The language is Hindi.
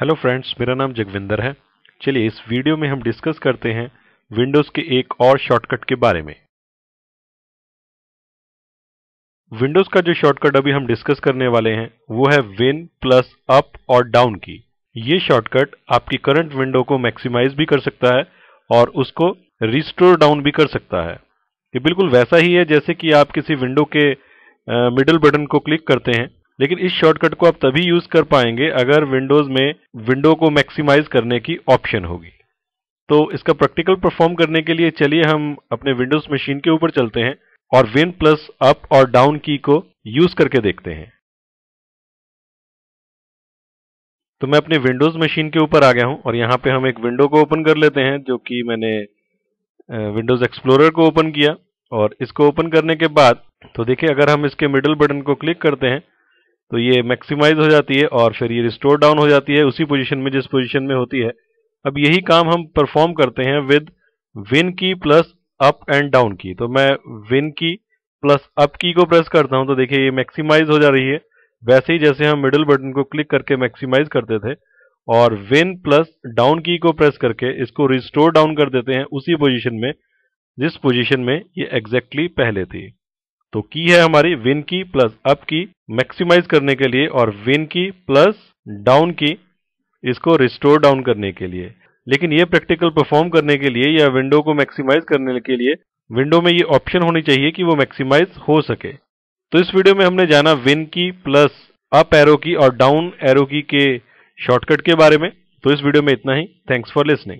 हेलो फ्रेंड्स मेरा नाम जगविंदर है चलिए इस वीडियो में हम डिस्कस करते हैं विंडोज़ के एक और शॉर्टकट के बारे में विंडोज़ का जो शॉर्टकट अभी हम डिस्कस करने वाले हैं वो है विन प्लस अप और डाउन की ये शॉर्टकट आपकी करंट विंडो को मैक्सिमाइज भी कर सकता है और उसको रिस्टोर डाउन भी कर सकता है ये बिल्कुल वैसा ही है जैसे कि आप किसी विंडो के मिडल बटन को क्लिक करते हैं लेकिन इस शॉर्टकट को आप तभी यूज कर पाएंगे अगर विंडोज में विंडो को मैक्सिमाइज करने की ऑप्शन होगी तो इसका प्रैक्टिकल परफॉर्म करने के लिए चलिए हम अपने विंडोज मशीन के ऊपर चलते हैं और विन प्लस अप और डाउन की को यूज करके देखते हैं तो मैं अपने विंडोज मशीन के ऊपर आ गया हूं और यहां पे हम एक विंडो को ओपन कर लेते हैं जो कि मैंने विंडोज एक्सप्लोरर को ओपन किया और इसको ओपन करने के बाद तो देखिए अगर हम इसके मिडल बटन को क्लिक करते हैं तो ये मैक्सिमाइज हो जाती है और फिर ये रिस्टोर डाउन हो जाती है उसी पोजीशन में जिस पोजीशन में होती है अब यही काम हम परफॉर्म करते हैं with Win key plus up and down key तो मैं विन की प्लस अप की को प्रेस करता हूं तो देखिए ये मैक्सिमाइज हो जा रही है वैसे ही जैसे हम मिडिल बटन को क्लिक करके मैक्सिमाइज करते थे और विन प्लस डाउन की को प्रेस करके इसको रिस्टोर डाउन कर देते हैं उसी पोजिशन में जिस पोजिशन में ये एग्जैक्टली exactly पहले थी तो की है हमारी विन की प्लस अप की मैक्सिमाइज करने के लिए और विन की प्लस डाउन की इसको रिस्टोर डाउन करने के लिए लेकिन ये प्रैक्टिकल परफॉर्म करने के लिए या विंडो को मैक्सिमाइज करने के लिए विंडो में ये ऑप्शन होनी चाहिए कि वो मैक्सिमाइज हो सके तो इस वीडियो में हमने जाना win key plus up arrow की और डाउन एरो की के शॉर्टकट के बारे में तो इस वीडियो में इतना ही थैंक्स फॉर लिसनिंग